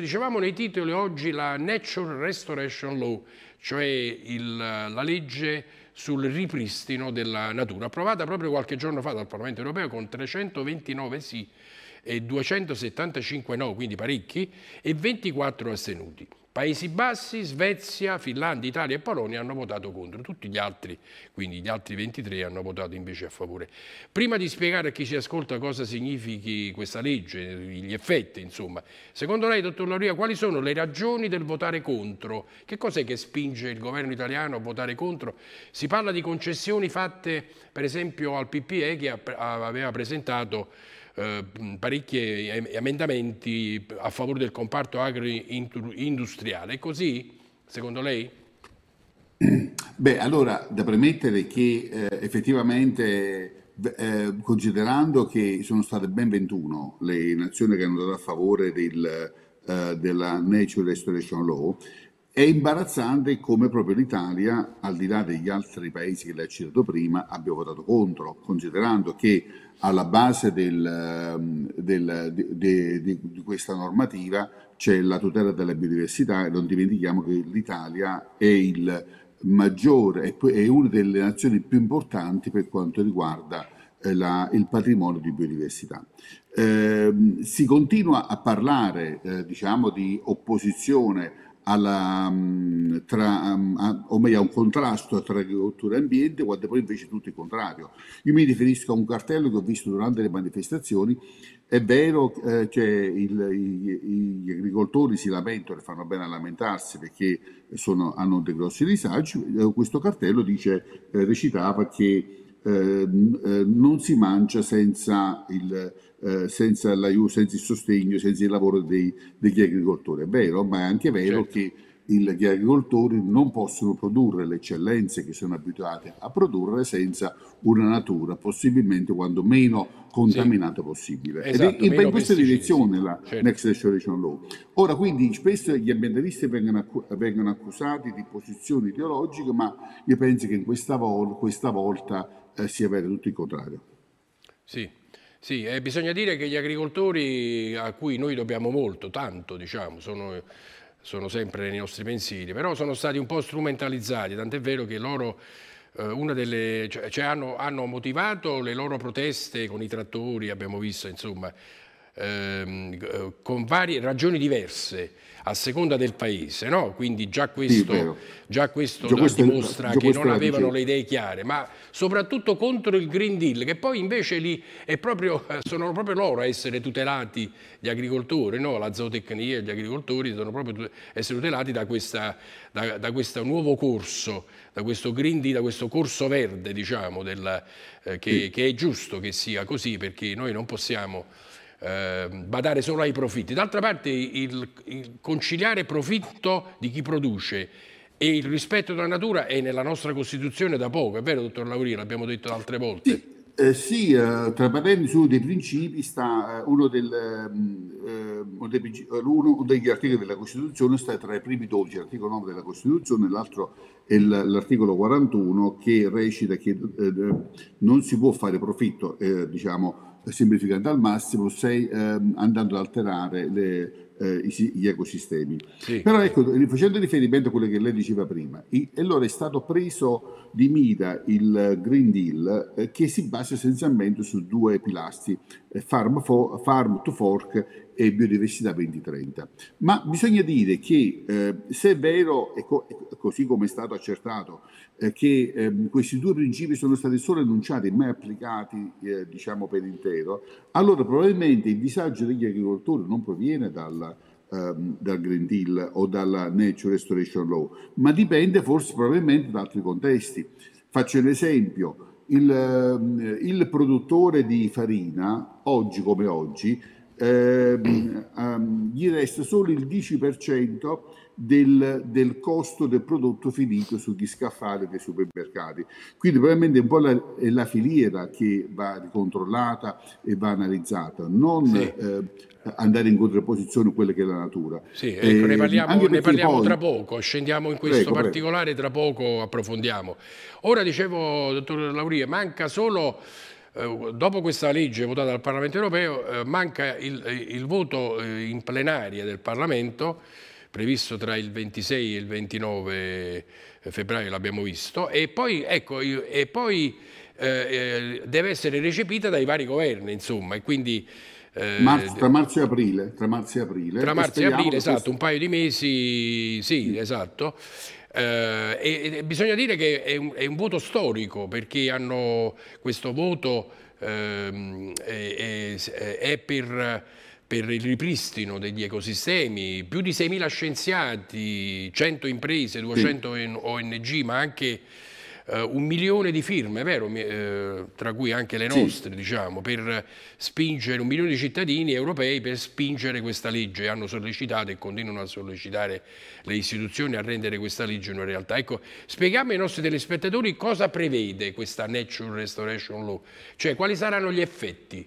dicevamo nei titoli oggi la Nature Restoration Law, cioè il, la legge sul ripristino della natura, approvata proprio qualche giorno fa dal Parlamento europeo con 329 sì e 275 no, quindi parecchi, e 24 astenuti. Paesi Bassi, Svezia, Finlandia, Italia e Polonia hanno votato contro, tutti gli altri, quindi gli altri 23 hanno votato invece a favore. Prima di spiegare a chi ci ascolta cosa significhi questa legge, gli effetti insomma, secondo lei dottor Lauria quali sono le ragioni del votare contro? Che cos'è che spinge il governo italiano a votare contro? Si parla di concessioni fatte per esempio al PPE che aveva presentato eh, parecchi emendamenti a favore del comparto agroindustriale. È così, secondo lei? Beh, allora da premettere che eh, effettivamente, eh, considerando che sono state ben 21 le nazioni che hanno dato a favore del, eh, della Nature Restoration Law, è imbarazzante come proprio l'Italia, al di là degli altri paesi che lei ha citato prima, abbia votato contro, considerando che alla base del, ehm, del, de, de, di questa normativa c'è la tutela della biodiversità e non dimentichiamo che l'Italia è il maggiore, è una delle nazioni più importanti per quanto riguarda eh, la, il patrimonio di biodiversità. Eh, si continua a parlare eh, diciamo, di opposizione alla, mm, tra, mm, a, o meglio, a un contrasto tra agricoltura e ambiente, quando poi invece tutto il contrario. Io mi riferisco a un cartello che ho visto durante le manifestazioni. È vero eh, che cioè, il, i, gli agricoltori si lamentano e fanno bene a lamentarsi perché sono, hanno dei grossi disagi. Eh, questo cartello dice, eh, recitava che eh, eh, non si mangia senza il, eh, senza, senza il sostegno, senza il lavoro dei, degli agricoltori. È vero, ma è anche vero certo. che il, gli agricoltori non possono produrre le eccellenze che sono abituati a produrre senza una natura possibilmente quando meno contaminata sì. possibile. Esatto, Ed è, esatto, in questa direzione sì. la certo. Next Generation Law. Ora, quindi, spesso gli ambientalisti vengono, vengono accusati di posizioni ideologiche, ma io penso che questa, vol- questa volta eh, sia vero tutto il contrario. Sì, sì eh, bisogna dire che gli agricoltori a cui noi dobbiamo molto, tanto diciamo, sono, sono sempre nei nostri pensieri, però sono stati un po' strumentalizzati, tant'è vero che loro eh, una delle, cioè, cioè, hanno, hanno, motivato le loro proteste con i trattori, abbiamo visto insomma, ehm, eh, con varie ragioni diverse a seconda del paese, no? quindi già questo, sì, già questo, già questo dimostra già che non avevano le idee chiare, ma soprattutto contro il Green Deal, che poi invece lì proprio, sono proprio loro a essere tutelati, gli agricoltori, no? la zootecnia, gli agricoltori sono proprio essere tutelati da, questa, da, da questo nuovo corso, da questo Green Deal, da questo corso verde, diciamo, della, eh, che, sì. che è giusto che sia così, perché noi non possiamo eh, badare solo ai profitti. D'altra parte il, il conciliare profitto di chi produce e il rispetto della natura è nella nostra Costituzione da poco, è vero dottor Laurino, l'abbiamo detto altre volte. Sì. Eh, sì, eh, tra parentesi uno dei principi sta eh, uno, del, ehm, uno, dei, eh, uno, degli articoli della Costituzione, sta tra i primi 12, l'articolo 9 della Costituzione, l'altro è l'articolo 41 che recita che eh, non si può fare profitto, eh, diciamo, eh, semplificando al massimo, sei ehm, andando ad alterare le, eh, gli ecosistemi. Sì. Però ecco, facendo riferimento a quello che lei diceva prima, e allora è stato preso di mira il Green Deal eh, che si basa essenzialmente su due pilastri, eh, farm, for, farm to Fork e biodiversità 2030. Ma bisogna dire che eh, se è vero, e co- così come è stato accertato, eh, che eh, questi due principi sono stati solo enunciati e mai applicati eh, diciamo per intero, allora probabilmente il disagio degli agricoltori non proviene dal, ehm, dal Green Deal o dalla Nature Restoration Law, ma dipende forse probabilmente da altri contesti. Faccio un esempio, il, ehm, il produttore di farina, oggi come oggi, eh, gli resta solo il 10% del, del, costo del prodotto finito sugli scaffali dei supermercati. Quindi probabilmente un po' la, è la filiera che va ricontrollata e va analizzata, non sì. eh, andare incontro a quella che è la natura. Sì, ecco, eh, ne ehm, parliamo, ne parliamo poi... tra poco, scendiamo in questo prego, particolare, prego. tra poco approfondiamo. Ora dicevo, dottor Laurie, manca solo eh, dopo questa legge votata dal Parlamento europeo eh, manca il, eh, il voto eh, in plenaria del Parlamento previsto tra il 26 e il 29 eh, febbraio, l'abbiamo visto, e poi, ecco, e poi deve essere recepita dai vari governi, insomma, e quindi eh, marzo, eh, tra marzo e aprile. Tra marzo e aprile, tra marzo e aprile esatto, questo... un paio di mesi, sì, sì. esatto. Eh, e, e, bisogna dire che è un, è un, voto storico perché hanno questo voto eh, è, è per, per, il ripristino degli ecosistemi, più di 6.000 scienziati, 100 imprese, 200 sì. ONG, ma anche eh, un milione di firme, vero? Eh, tra cui anche le nostre, sì. diciamo, per spingere un milione di cittadini europei per spingere questa legge. Hanno sollecitato e continuano a sollecitare le istituzioni a rendere questa legge una realtà. Ecco, spieghiamo ai nostri telespettatori cosa prevede questa Natural Restoration Law, cioè quali saranno gli effetti.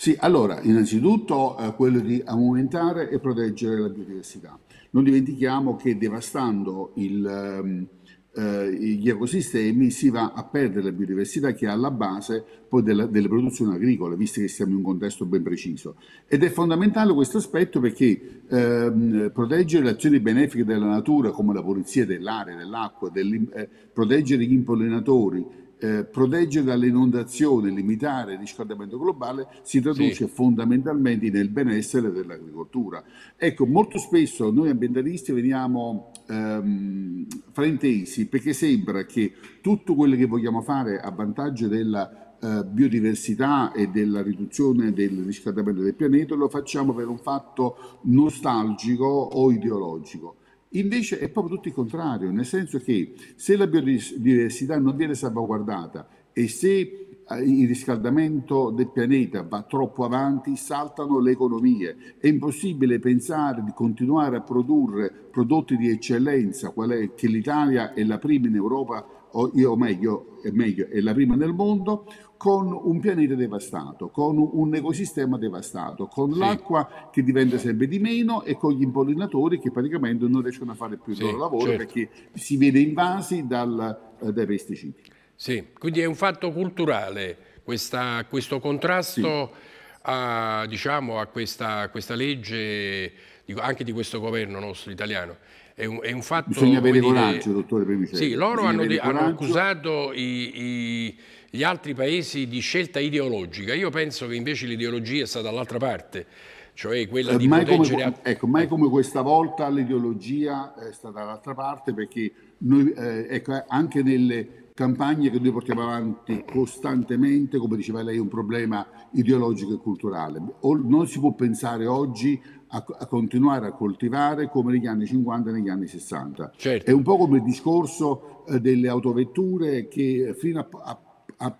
Sì, allora, innanzitutto eh, quello di aumentare e proteggere la biodiversità. Non dimentichiamo che devastando il, ehm, eh, gli ecosistemi si va a perdere la biodiversità che è alla base poi della, delle produzioni agricole, visto che siamo in un contesto ben preciso. Ed è fondamentale questo aspetto perché ehm, proteggere le azioni benefiche della natura come la pulizia dell'aria, dell'acqua, eh, proteggere gli impollinatori, eh, proteggere dall'inondazione, limitare il riscaldamento globale si traduce sì. fondamentalmente nel benessere dell'agricoltura. Ecco, molto spesso noi ambientalisti veniamo ehm, fraintesi perché sembra che tutto quello che vogliamo fare a vantaggio della eh, biodiversità e della riduzione del riscaldamento del pianeta lo facciamo per un fatto nostalgico o ideologico. Invece è proprio tutto il contrario, nel senso che se la biodiversità non viene salvaguardata e se eh, il riscaldamento del pianeta va troppo avanti, saltano le economie. È impossibile pensare di continuare a produrre prodotti di eccellenza, qual è che l'Italia è la prima in Europa o, o meglio, è meglio, è la prima nel mondo, con un pianeta devastato, con un ecosistema devastato, con sì. l'acqua che diventa sempre di meno e con gli impollinatori che praticamente non riescono a fare più il sì, loro lavoro certo. perché si vede invasi dal, eh, dai pesticidi. Sì, quindi è un fatto culturale questa, questo contrasto sì. a, diciamo, a questa, questa legge, anche di questo governo nostro italiano è un, è un fatto... Bisogna avere quindi, coraggio, dottore Sì, loro hanno, hanno, accusato i, i, gli altri paesi di scelta ideologica. Io penso che invece l'ideologia è stata dall'altra parte, cioè quella eh, di mai proteggere... Come, Ecco, mai come questa volta l'ideologia è stata dall'altra parte perché noi, eh, ecco, eh, anche nelle campagne che noi portiamo avanti costantemente, come diceva lei, un problema ideologico e culturale. non si può pensare oggi a, a continuare a coltivare come negli anni 50 e negli anni 60. Certo. È un po' come il discorso eh, delle autovetture che fino a, a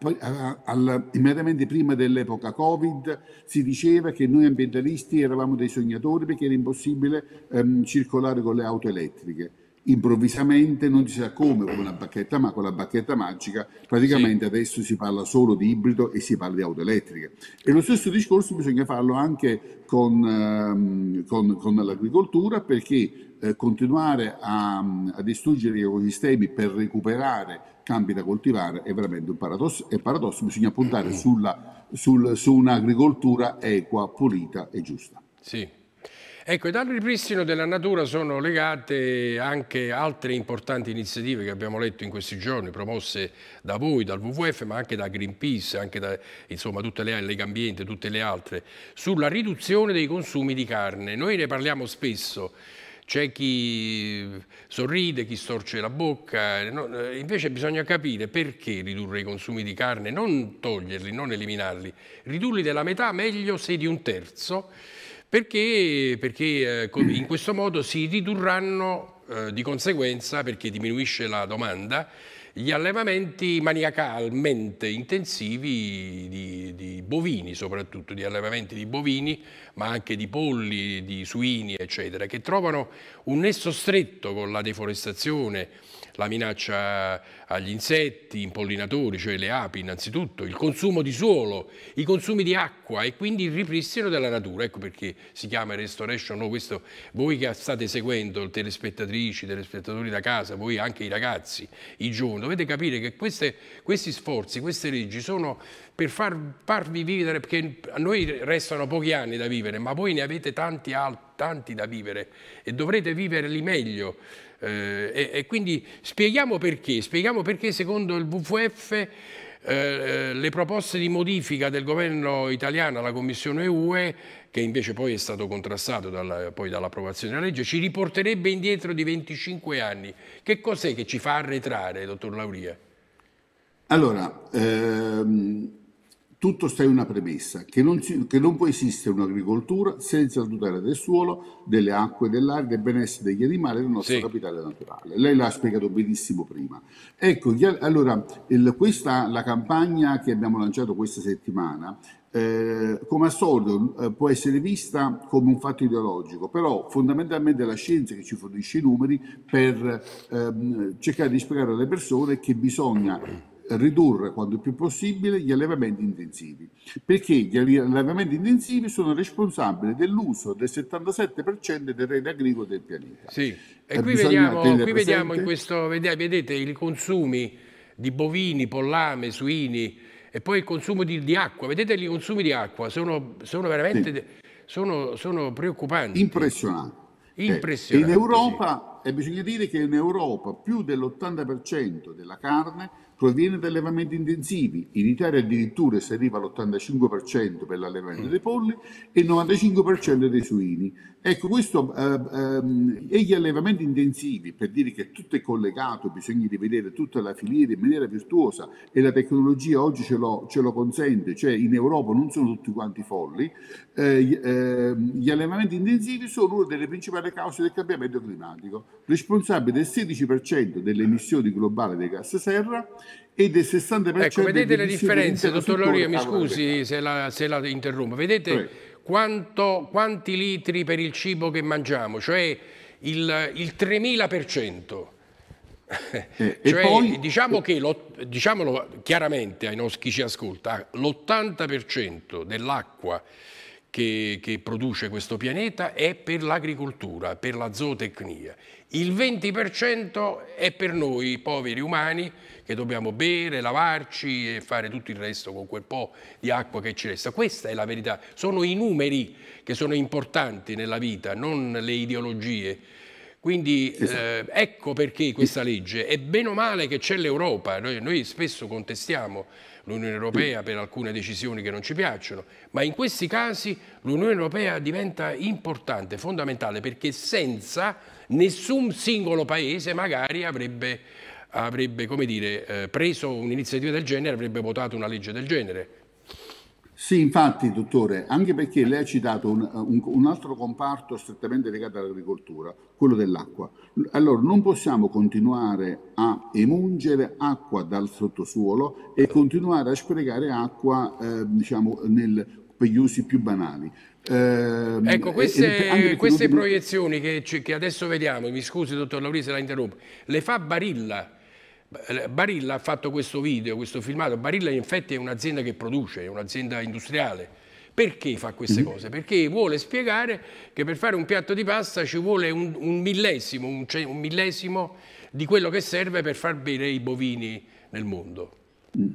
immediatamente prima dell'epoca Covid si diceva che noi ambientalisti eravamo dei sognatori perché era impossibile ehm, circolare con le auto elettriche improvvisamente non si sa come con la bacchetta, ma con la bacchetta magica praticamente sì. adesso si parla solo di ibrido e si parla di auto elettriche. E lo stesso discorso bisogna farlo anche con, ehm, con, con l'agricoltura perché eh, continuare a, a distruggere gli ecosistemi per recuperare campi da coltivare è veramente un paradosso, è paradosso bisogna puntare eh. sulla, sul, su un'agricoltura equa, pulita e giusta. Sì, Ecco, e dal ripristino della natura sono legate anche altre importanti iniziative che abbiamo letto in questi giorni, promosse da voi, dal WWF, ma anche da Greenpeace, anche da insomma, tutte le Lega Ambiente, tutte le altre, sulla riduzione dei consumi di carne. Noi ne parliamo spesso. C'è chi sorride, chi storce la bocca, eh, invece bisogna capire perché ridurre i consumi di carne, non toglierli, non eliminarli, ridurli della metà, meglio se di un terzo, perché, perché eh, in questo modo si ridurranno eh, di conseguenza, perché diminuisce la domanda, gli allevamenti maniacalmente intensivi di, di, bovini, soprattutto di allevamenti di bovini, ma anche di polli, di suini, eccetera, che trovano un nesso stretto con la deforestazione, la minaccia agli insetti, impollinatori, cioè le api innanzitutto, il consumo di suolo, i consumi di acqua e quindi il ripristino della natura. Ecco perché si chiama Restoration, no, questo, voi che state seguendo, telespettatrici, telespettatori da casa, voi anche i ragazzi, i giovani, dovete capire che queste, questi sforzi, queste leggi sono per far, farvi vivere, perché a noi restano pochi anni da vivere, ma voi ne avete tanti, tanti da vivere e dovrete viverli meglio. Eh, e, e, quindi spieghiamo perché, spieghiamo perché secondo il WWF eh, eh, le proposte di modifica del governo italiano alla Commissione UE, che invece poi è stato contrastato dalla, dall'approvazione della legge, ci riporterebbe indietro di 25 anni. Che cos'è che ci fa arretrare, dottor Lauria? Allora, ehm, tutto sta in una premessa, che non, si, che non può esistere un'agricoltura senza la tutela del suolo, delle acque, dell'aria, del benessere degli animali e del nostro sì. capitale naturale. Lei l'ha spiegato benissimo prima. Ecco, allora, il, questa, la campagna che abbiamo lanciato questa settimana eh, come al solito eh, può essere vista come un fatto ideologico, però fondamentalmente è la scienza che ci fornisce i numeri per ehm, cercare di spiegare alle persone che bisogna ridurre quanto più possibile gli allevamenti intensivi, perché gli allevamenti intensivi sono responsabili dell'uso del 77% del rene agricolo del pianeta. Sì, e eh, qui vediamo, qui vediamo, in questo, vedete i consumi di bovini, pollame, suini e poi il consumo di, di acqua, vedete i consumi di acqua, sono, sono veramente sì. sono, sono preoccupanti. Impressionanti. Impressionanti. Eh, in Europa... Sì e bisogna dire che in Europa più dell'80% della carne proviene da allevamenti intensivi, in Italia addirittura si arriva all'85% per l'allevamento mm. dei polli e il 95% dei suini. Ecco, questo, eh, eh, e gli allevamenti intensivi, per dire che tutto è collegato, bisogna rivedere tutta la filiera in maniera virtuosa e la tecnologia oggi ce lo, ce lo consente, cioè in Europa non sono tutti quanti folli, eh, gli ehm, allevamenti intensivi sono una delle principali cause del cambiamento climatico responsabile del 16% delle emissioni globali dei gas serra e del 60% ecco, vedete le differenze, dottor Lorio, mi scusi ah, se la, se la, interrompo. Vedete quanto, quanti litri per il cibo che mangiamo, cioè il, il 3000%. Eh, cioè, poi... diciamo che, lo, diciamolo chiaramente ai nostri chi ci ascolta, l'80% dell'acqua che, che produce questo pianeta è per l'agricoltura, per la zootecnia. Il 20% è per noi poveri umani che dobbiamo bere, lavarci e fare tutto il resto con quel po' di acqua che ci resta. Questa è la verità. Sono i numeri che sono importanti nella vita, non le ideologie quindi esatto. eh, ecco perché questa legge è bene o male che c'è l'Europa, noi, noi spesso contestiamo l'Unione Europea per alcune decisioni che non ci piacciono, ma in questi casi l'Unione Europea diventa importante, fondamentale, perché senza nessun singolo paese magari avrebbe, avrebbe dire, eh, preso un'iniziativa del genere, avrebbe votato una legge del genere. Sì, infatti, dottore, anche perché lei ha citato un, un, un altro comparto strettamente legato all'agricoltura, quello dell'acqua. Allora, non possiamo continuare a emungere acqua dal sottosuolo e continuare a sprecare acqua eh, diciamo, nel, per gli usi più banali. Eh, ecco, queste, queste non... proiezioni che, che, adesso vediamo, mi scusi dottor Laurisi se la interrompo, le fa Barilla Barilla ha fatto questo video, questo filmato. Barilla in effetti è un'azienda che produce, è un'azienda industriale. Perché fa queste mhm. cose? Perché vuole spiegare che per fare un piatto di pasta ci vuole un, un millesimo, un, un, millesimo di quello che serve per far bere i bovini nel mondo. Mm.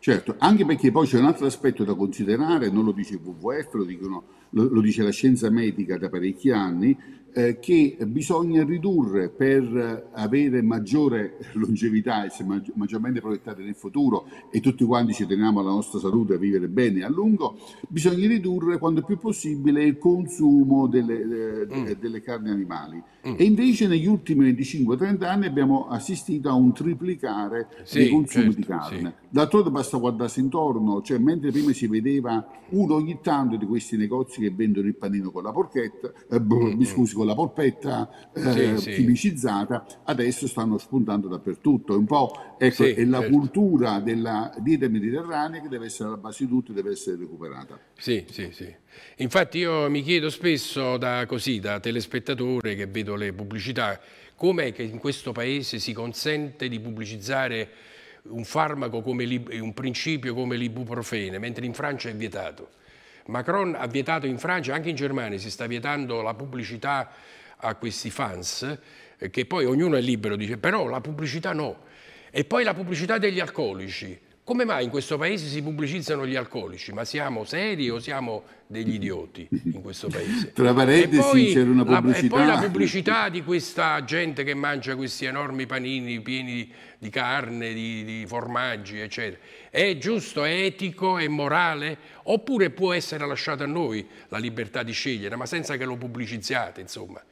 Certo, anche perché poi c'è un altro aspetto da considerare, non lo dice WWF, lo, dicono, lo, lo dice la scienza medica da parecchi anni, eh, che bisogna ridurre per avere maggiore longevità, essere maggiormente proiettati nel futuro e tutti quanti ci teniamo alla nostra salute, a vivere bene a lungo, bisogna ridurre quanto più possibile il consumo delle, eh, mm. delle carni animali. Mm. E invece negli ultimi 25-30 anni abbiamo assistito a un triplicare sì, dei consumi certo, di carne. Sì. D'altronde basta guardarsi intorno, cioè mentre prima si vedeva uno ogni tanto di questi negozi che vendono il panino con la porchetta, eh, boh, mm. mi mm. scusi, con la polpetta eh, sì, chimicizzata, sì. adesso stanno spuntando dappertutto. È Un po' ecco, sì, è la certo. cultura della dieta mediterranea che deve essere alla base di tutto e deve essere recuperata. Sì, sì, sì. Infatti io mi chiedo spesso da, così, da telespettatore che vedo le pubblicità, com'è che in questo paese si consente di pubblicizzare un farmaco come un principio come l'ibuprofene, mentre in Francia è vietato? Macron ha vietato in Francia, anche in Germania si sta vietando la pubblicità a questi fans, eh, che poi ognuno è libero, dice però la pubblicità no. E poi la pubblicità degli alcolici. Come mai in questo paese si pubblicizzano gli alcolici? Ma siamo seri o siamo degli idioti in questo paese? Tra parentesi c'era una pubblicità. La, e poi la pubblicità di questa gente che mangia questi enormi panini pieni di, di carne, di, di formaggi, eccetera. È giusto, è etico, è morale? Oppure può essere lasciata a noi la libertà di scegliere, ma senza che lo pubblicizziate, insomma.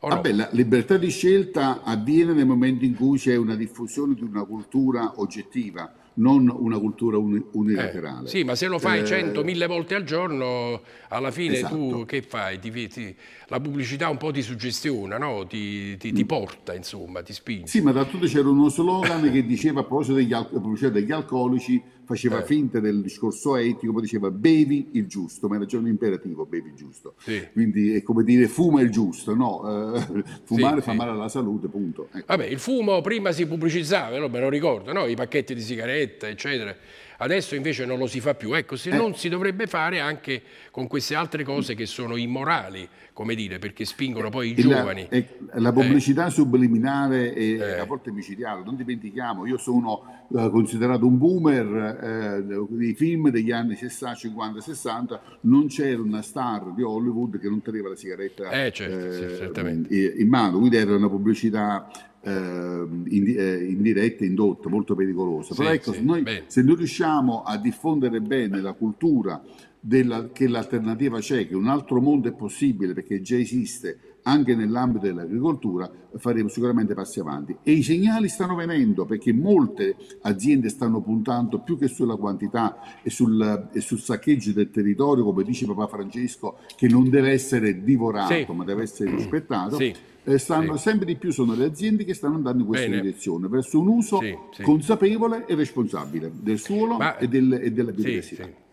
No? Vabbè, la libertà di scelta avviene nel momento in cui c'è una diffusione di una cultura oggettiva non una cultura uni unilaterale. Eh, sì, ma se lo fai eh, mille volte al giorno, alla fine esatto. tu che fai? Ti, ti, la pubblicità un po' ti suggestiona, no? ti, ti, mm. porta, insomma, ti spinge. Sì, ma d'altronde c'era uno slogan che diceva a proposito degli, al- degli alcolici, faceva eh. finta del discorso etico, poi diceva bevi il giusto, ma era già un imperativo, bevi il giusto. Sì. Quindi è come dire fuma il giusto, no? Eh, fumare sì, fa sì. male alla salute, punto. Ecco. Vabbè, il fumo prima si pubblicizzava, eh, me lo ricordo, no? i pacchetti di sigarette diretta, eccetera. Adesso invece non lo si fa più. Ecco, se eh. non si dovrebbe fare anche con queste altre cose che sono immorali, come dire, perché spingono poi i e giovani. La, la pubblicità eh. subliminare è eh. a volte micidiale, non dimentichiamo, io sono uh, considerato un boomer uh, dei film degli anni 60, 50, 60, non c'era una star di Hollywood che non teneva la sigaretta eh, certo, sì, in mano, quindi era una pubblicità Ehm, eh, in, indiretta, indotta, molto pericolosa. Però ecco, sì, noi, se noi riusciamo a diffondere bene la cultura della, che l'alternativa c'è, che un altro mondo è possibile perché già esiste anche nell'ambito dell'agricoltura, faremo sicuramente passi avanti. E i segnali stanno venendo perché molte aziende stanno puntando più che sulla quantità e sul, e sul saccheggio del territorio, come dice Papa Francesco, che non deve essere divorato sì. ma deve essere rispettato. Sì eh, stanno, sì. sempre di più sono le aziende che stanno andando in questa Bene. direzione, verso un uso sì, consapevole e responsabile del suolo Ma, e, del, e, della biodiversità.